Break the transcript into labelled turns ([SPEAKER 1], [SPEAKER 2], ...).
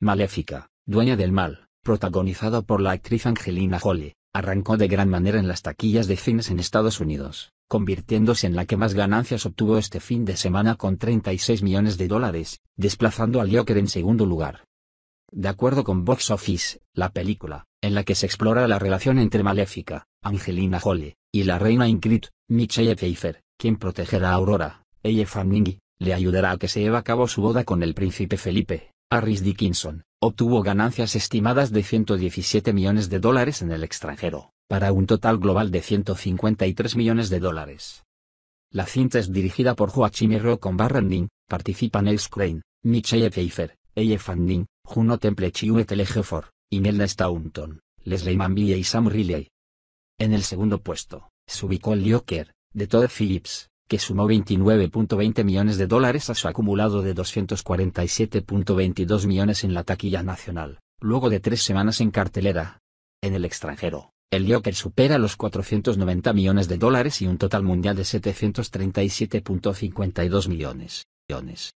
[SPEAKER 1] Maléfica, dueña del mal, protagonizado por la actriz Angelina Jolie, arrancó de gran manera en las taquillas de cines en Estados Unidos, convirtiéndose en la que más ganancias obtuvo este fin de semana con 36 millones de dólares, desplazando al Joker en segundo lugar. De acuerdo con Box Office, la película, en la que se explora la relación entre Maléfica, Angelina Jolie, y la reina Ingrid, Michelle Pfeiffer, quien protegerá a Aurora, ella Fanning, le ayudará a que se lleve a cabo su boda con el príncipe Felipe, Harris Dickinson, obtuvo ganancias estimadas de 117 millones de dólares en el extranjero, para un total global de 153 millones de dólares. La cinta es dirigida por Joachim con Barrandin, participan Els Crane, Michelle Pfeiffer, Eye Fanning, Juno Temple Chiuet y Imelda Staunton, Leslie Manville y Sam Riley. En el segundo puesto, se ubicó el Joker, de Todd Phillips, que sumó 29.20 millones de dólares a su acumulado de 247.22 millones en la taquilla nacional, luego de tres semanas en cartelera. En el extranjero, el Joker supera los 490 millones de dólares y un total mundial de 737.52 millones.